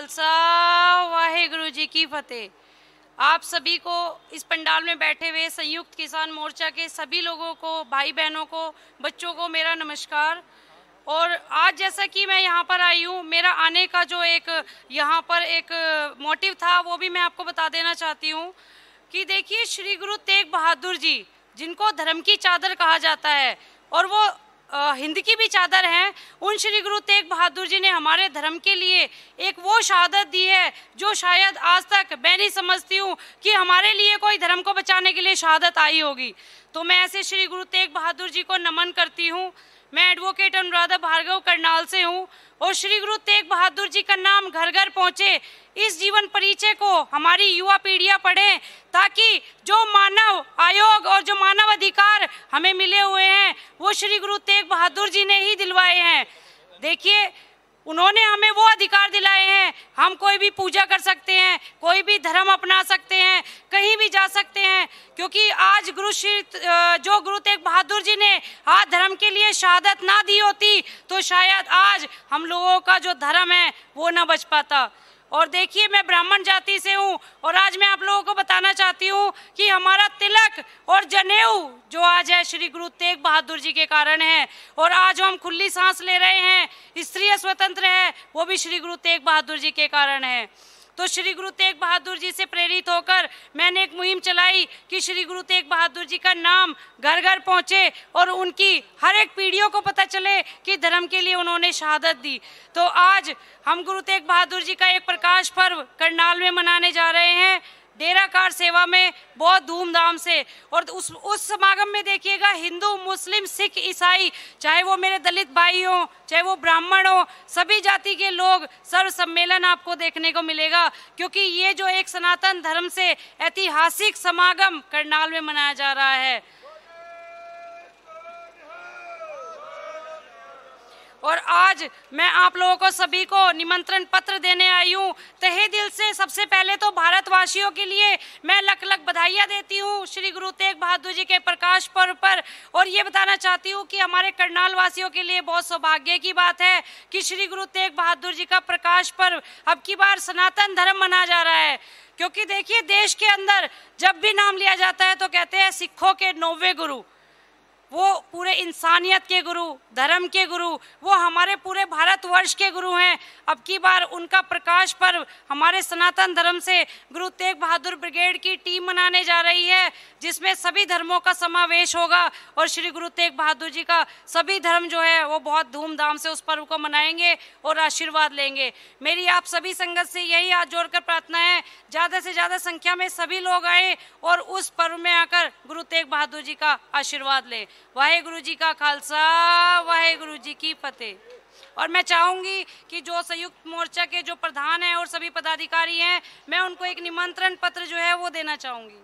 खालसा वाहेगुरु जी की फतेह आप सभी को इस पंडाल में बैठे हुए संयुक्त किसान मोर्चा के सभी लोगों को भाई बहनों को बच्चों को मेरा नमस्कार और आज जैसा कि मैं यहाँ पर आई हूँ मेरा आने का जो एक यहाँ पर एक मोटिव था वो भी मैं आपको बता देना चाहती हूँ कि देखिए श्री गुरु तेग बहादुर जी जिनको धर्म की चादर कहा जाता है और वो हिंद की भी चादर हैं उन श्री गुरु तेग बहादुर जी ने हमारे धर्म के लिए एक वो शहादत दी है जो शायद आज तक मैं नहीं समझती हूँ कि हमारे लिए कोई धर्म को बचाने के लिए शहादत आई होगी तो मैं ऐसे श्री गुरु तेग बहादुर जी को नमन करती हूँ मैं एडवोकेट अनुराधा भार्गव करनाल से हूँ और श्री गुरु तेग बहादुर जी का नाम घर घर पहुंचे इस जीवन परिचय को हमारी युवा पीढ़ियां पढ़े ताकि जो मानव आयोग और जो मानव अधिकार हमें मिले हुए हैं वो श्री गुरु तेग बहादुर जी ने ही दिलवाए हैं देखिए उन्होंने हमें वो अधिकार दिलाए हैं हम कोई भी पूजा कर सकते हैं कोई भी धर्म अपना सकते हैं कहीं भी जा सकते हैं क्योंकि आज गुरु श्री जो गुरु तेग बहादुर जी ने आज धर्म के लिए शहादत ना दी होती तो शायद आज हम लोगों का जो धर्म है वो ना बच पाता और देखिए मैं ब्राह्मण जाति से हूँ और आज मैं आप लोगों को बताना चाहती हूँ कि हमारा तिलक और जनेऊ जो आज है श्री गुरु तेग बहादुर जी के कारण है और आज हम खुली सांस ले रहे हैं स्त्रीय स्वतंत्र है वो भी श्री गुरु तेग बहादुर जी के कारण है तो श्री गुरु तेग बहादुर जी से प्रेरित होकर मैंने एक मुहिम चलाई कि श्री गुरु तेग बहादुर जी का नाम घर घर पहुँचे और उनकी हर एक पीढ़ियों को पता चले कि धर्म के लिए उन्होंने शहादत दी तो आज हम गुरु तेग बहादुर जी का एक प्रकाश पर्व करनाल में मनाने जा रहे हैं डेराकार सेवा में बहुत धूमधाम से और उस उस समागम में देखिएगा हिंदू मुस्लिम सिख ईसाई चाहे वो मेरे दलित भाई हों चाहे वो ब्राह्मण हो सभी जाति के लोग सर्व सम्मेलन आपको देखने को मिलेगा क्योंकि ये जो एक सनातन धर्म से ऐतिहासिक समागम करनाल में मनाया जा रहा है और आज मैं आप लोगों को सभी को निमंत्रण पत्र देने आई हूँ तहे दिल से सबसे पहले तो भारतवासियों के लिए मैं लख लख बधाइयाँ देती हूँ श्री गुरु तेग बहादुर जी के प्रकाश पर्व पर और ये बताना चाहती हूँ कि हमारे करनाल वासियों के लिए बहुत सौभाग्य की बात है कि श्री गुरु तेग बहादुर जी का प्रकाश पर्व अब की बार सनातन धर्म मना जा रहा है क्योंकि देखिए देश के अंदर जब भी नाम लिया जाता है तो कहते हैं सिखों के नौवे गुरु वो पूरे इंसानियत के गुरु धर्म के गुरु वो हमारे पूरे भारतवर्ष के गुरु हैं अब की बार उनका प्रकाश पर्व हमारे सनातन धर्म से गुरु तेग बहादुर ब्रिगेड की टीम मनाने जा रही है जिसमें सभी धर्मों का समावेश होगा और श्री गुरु तेग बहादुर जी का सभी धर्म जो है वो बहुत धूमधाम से उस पर्व को मनाएंगे और आशीर्वाद लेंगे मेरी आप सभी संगत से यही हाथ जोड़कर प्रार्थना है ज़्यादा से ज़्यादा संख्या में सभी लोग आए और उस पर्व में आकर गुरु तेग बहादुर जी का आशीर्वाद लें वाहेगुरु जी का खालसा वाहेगुरु जी की फतेह और मैं चाहूंगी कि जो संयुक्त मोर्चा के जो प्रधान हैं और सभी पदाधिकारी हैं मैं उनको एक निमंत्रण पत्र जो है वो देना चाहूँगी